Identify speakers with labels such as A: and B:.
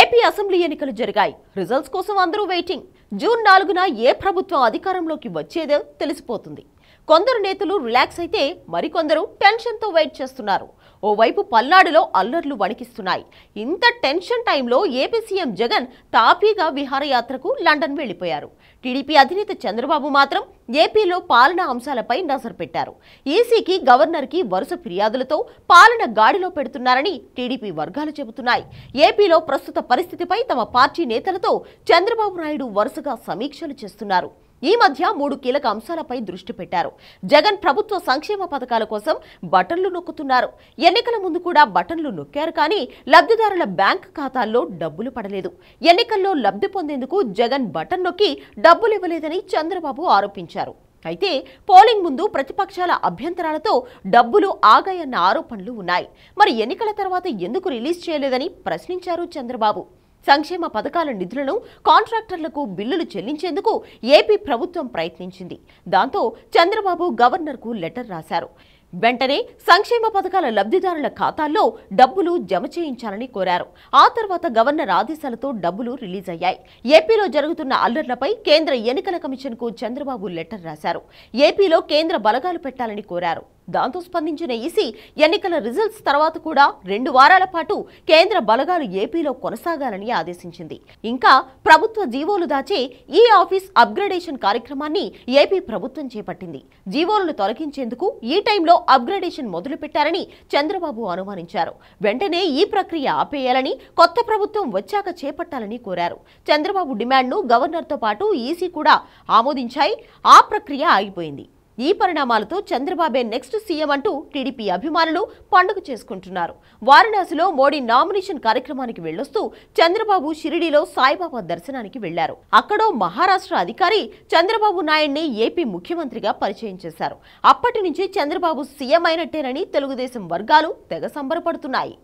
A: AP assembly ఎన్నికలు జరిగాయి results కోసం అందరూ వెయిటింగ్ జూన్ నాలుగున ఏ ప్రభుత్వం అధికారంలోకి వచ్చేదో తెలిసిపోతుంది కొందరు నేతలు రిలాక్స్ అయితే మరికొందరు టెన్షన్తో వెయిట్ చేస్తున్నారు ఓవైపు పల్నాడులో అల్లర్లు వణికిస్తున్నాయి ఇంత టెన్షన్ టైంలో ఏపీ సీఎం జగన్ తాపీగా విహారయాత్రకు లండన్ వెళ్లిపోయారు టీడీపీ అధినేత చంద్రబాబు మాత్రం ఏపీలో పాలన అంశాలపై నజరు పెట్టారు ఈసీకి గవర్నర్కి వరుస ఫిర్యాదులతో పాలన గాడిలో పెడుతున్నారని టీడీపీ వర్గాలు చెబుతున్నాయి ఏపీలో ప్రస్తుత పరిస్థితిపై తమ పార్టీ నేతలతో చంద్రబాబు నాయుడు వరుసగా సమీక్షలు చేస్తున్నారు ఈ మధ్య మూడు కీలక అంశాలపై దృష్టి పెట్టారు జగన్ ప్రభుత్వ సంక్షేమ పథకాల కోసం బటన్లు నొక్కుతున్నారు ఎన్నికల ముందు కూడా బటన్లు నొక్కారు కానీ లబ్ధిదారుల బ్యాంక్ ఖాతాల్లో డబ్బులు పడలేదు ఎన్నికల్లో లబ్ధి పొందేందుకు జగన్ బటన్ నొక్కి డబ్బులు ఇవ్వలేదని చంద్రబాబు ఆరోపించారు అయితే పోలింగ్ ముందు ప్రతిపక్షాల అభ్యంతరాలతో డబ్బులు ఆగాయన్న ఆరోపణలు ఉన్నాయి మరి ఎన్నికల తర్వాత ఎందుకు రిలీజ్ చేయలేదని ప్రశ్నించారు చంద్రబాబు సంక్షేమ పథకాల నిధులను కాంట్రాక్టర్లకు బిల్లులు చెల్లించేందుకు ఏపీ ప్రభుత్వం ప్రయత్నించింది దాంతో చంద్రబాబు గవర్నర్కు లెటర్ రాశారు వెంటనే సంక్షేమ పథకాల లబ్ధిదారుల ఖాతాల్లో డబ్బులు జమ చేయించాలని కోరారు ఆ తర్వాత గవర్నర్ ఆదేశాలతో డబ్బులు రిలీజ్ అయ్యాయి ఏపీలో జరుగుతున్న అల్లర్లపై కేంద్ర ఎన్నికల కమిషన్కు చంద్రబాబు లెటర్ రాశారు ఏపీలో కేంద్ర బలగాలు పెట్టాలని కోరారు దాంతో స్పందించిన ఈసీ ఎన్నికల రిజల్ట్స్ తర్వాత కూడా రెండు వారాల పాటు కేంద్ర బలగాలు ఏపీలో కొనసాగాలని ఆదేశించింది ఇంకా ప్రభుత్వ జీవోలు దాచే ఈ ఆఫీస్ అప్గ్రేడేషన్ కార్యక్రమాన్ని ఏపీ ప్రభుత్వం చేపట్టింది జీవోలను తొలగించేందుకు ఈ టైంలో అప్గ్రేడేషన్ మొదలుపెట్టారని చంద్రబాబు అనుమానించారు వెంటనే ఈ ప్రక్రియ ఆపేయాలని కొత్త ప్రభుత్వం వచ్చాక చేపట్టాలని కోరారు చంద్రబాబు డిమాండ్ను గవర్నర్తో పాటు ఈసీ కూడా ఆమోదించాయి ఆ ప్రక్రియ ఆగిపోయింది ఈ పరిణామాలతో చంద్రబాబే నెక్స్ట్ సీఎం అంటూ టీడీపీ అభిమానులు పండుగ చేసుకుంటున్నారు వారణాసిలో మోడీ నామినేషన్ కార్యక్రమానికి వెళ్లొస్తూ చంద్రబాబు షిరిడీలో సాయిబాబా దర్శనానికి వెళ్లారు అక్కడో మహారాష్ట్ర అధికారి చంద్రబాబు నాయుడిని ఏపీ ముఖ్యమంత్రిగా పరిచయం చేశారు అప్పటి నుంచి చంద్రబాబు సీఎం అయినట్టేనని తెలుగుదేశం వర్గాలు తెగ సంబరపడుతున్నాయి